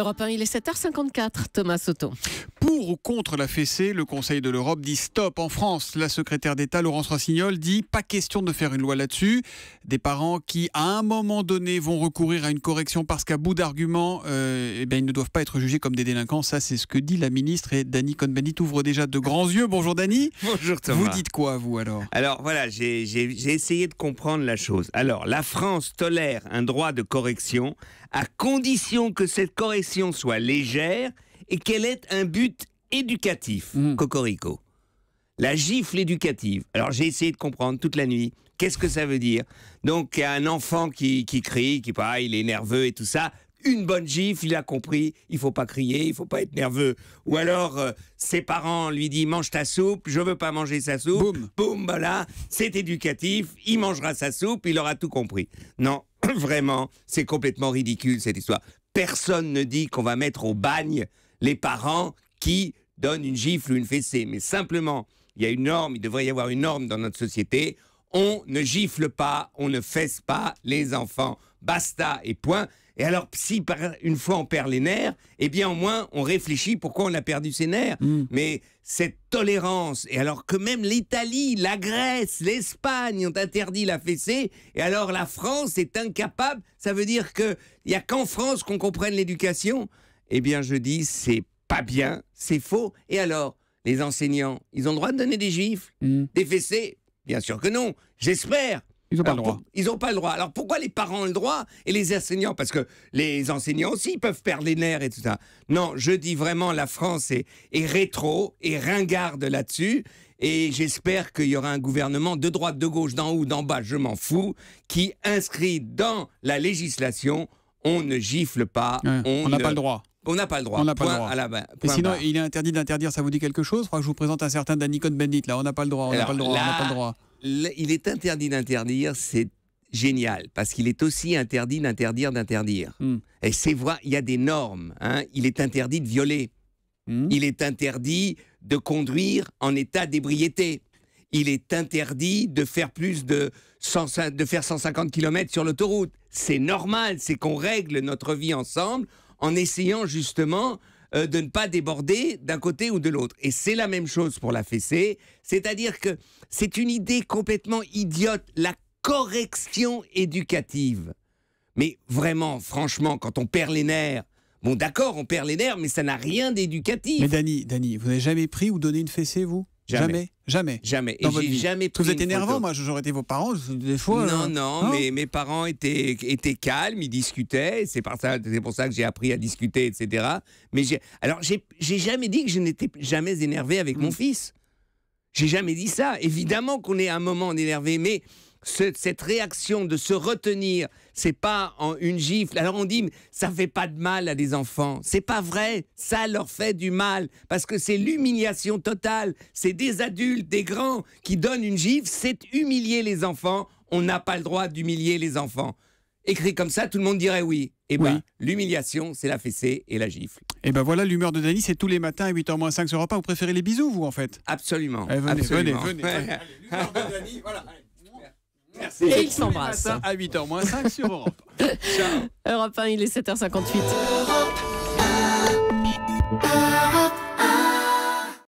Europe 1, il est 7h54, Thomas Soto contre la fessée. Le Conseil de l'Europe dit stop. En France, la secrétaire d'État Laurence Rossignol dit pas question de faire une loi là-dessus. Des parents qui, à un moment donné, vont recourir à une correction parce qu'à bout d'arguments, euh, eh ben, ils ne doivent pas être jugés comme des délinquants. Ça, c'est ce que dit la ministre. Et Dany Cohn-Bendit ouvre déjà de grands yeux. Bonjour Dany. Bonjour Thomas. Vous dites quoi, vous, alors Alors, voilà, j'ai essayé de comprendre la chose. Alors, la France tolère un droit de correction à condition que cette correction soit légère et qu'elle ait un but éducatif, mm. Cocorico. La gifle éducative. Alors j'ai essayé de comprendre toute la nuit. Qu'est-ce que ça veut dire Donc il y a un enfant qui, crie, qui parle, bah, il est nerveux et tout ça. Une bonne gifle, il a compris. Il faut pas crier, il faut pas être nerveux. Ou alors euh, ses parents lui disent mange ta soupe, je veux pas manger sa soupe. Boum, boum, voilà. C'est éducatif. Il mangera sa soupe, il aura tout compris. Non, vraiment, c'est complètement ridicule cette histoire. Personne ne dit qu'on va mettre au bagne les parents qui donne une gifle ou une fessée. Mais simplement, il y a une norme, il devrait y avoir une norme dans notre société. On ne gifle pas, on ne fesse pas les enfants. Basta et point. Et alors, si par une fois on perd les nerfs, eh bien au moins on réfléchit pourquoi on a perdu ses nerfs. Mm. Mais cette tolérance, et alors que même l'Italie, la Grèce, l'Espagne ont interdit la fessée, et alors la France est incapable, ça veut dire qu'il n'y a qu'en France qu'on comprenne l'éducation. Eh bien je dis, c'est pas bien, c'est faux. Et alors, les enseignants, ils ont le droit de donner des gifles, hmm. des fessées Bien sûr que non, j'espère. Ils n'ont pas le droit. ils n'ont pas le droit. Alors pourquoi les parents ont le droit et les enseignants Parce que les enseignants aussi peuvent perdre les nerfs et tout ça. Non, je dis vraiment, la France est, rétro et ringarde là-dessus. Et j'espère qu'il y aura un gouvernement de droite, de gauche, d'en haut, d'en bas, je m'en fous, qui inscrit dans la législation on ne gifle pas, on n'a pas le droit. On n'a pas le droit. On n'a pas le droit. À Et sinon, il est interdit d'interdire, ça vous dit quelque chose Je crois que je vous présente un certain Danicon Là, on n'a pas le droit, on n'a pas le droit, on n'a pas le droit. Il est interdit d'interdire, c'est génial, parce qu'il est aussi interdit d'interdire d'interdire. Hmm. Et c'est vrai, il y a des normes. Hein. Il est interdit de violer. Hmm. Il est interdit de conduire en état d'ébriété. Il est interdit de faire plus de, de faire 150 km sur l'autoroute. C'est normal, c'est qu'on règle notre vie ensemble en essayant justement euh, de ne pas déborder d'un côté ou de l'autre. Et c'est la même chose pour la fessée, c'est-à-dire que c'est une idée complètement idiote, la correction éducative. Mais vraiment, franchement, quand on perd les nerfs, bon d'accord, on perd les nerfs, mais ça n'a rien d'éducatif. Mais Dani, Dani, vous n'avez jamais pris ou donné une fessée, vous Jamais. Jamais. Jamais. jamais pris Vous êtes énervant, moi j'aurais été vos parents, des fois. Non, euh, non, hein. mais mes parents étaient, étaient calmes, ils discutaient, c'est pour ça que j'ai appris à discuter, etc. Mais alors j'ai jamais dit que je n'étais jamais énervé avec mon mm. fils. J'ai jamais dit ça. Évidemment qu'on est à un moment énervé, mais cette réaction de se retenir, c'est pas une gifle. Alors on dit, ça fait pas de mal à des enfants. C'est pas vrai. Ça leur fait du mal parce que c'est l'humiliation totale. C'est des adultes, des grands qui donnent une gifle. C'est humilier les enfants. On n'a pas le droit d'humilier les enfants. Écrit comme ça, tout le monde dirait oui. et eh bien, l'humiliation, c'est la fessée et la gifle. Et eh ben voilà, l'humeur de Dany, c'est tous les matins à 8h moins 5 sur repas. Vous préférez les bisous, vous, en fait eh, Absolument. venez, venez, venez, Dany, voilà. Merci. Et ils s'embrassent. À 8h moins 5 sur Europe. Ciao. Europe 1, il est 7h58.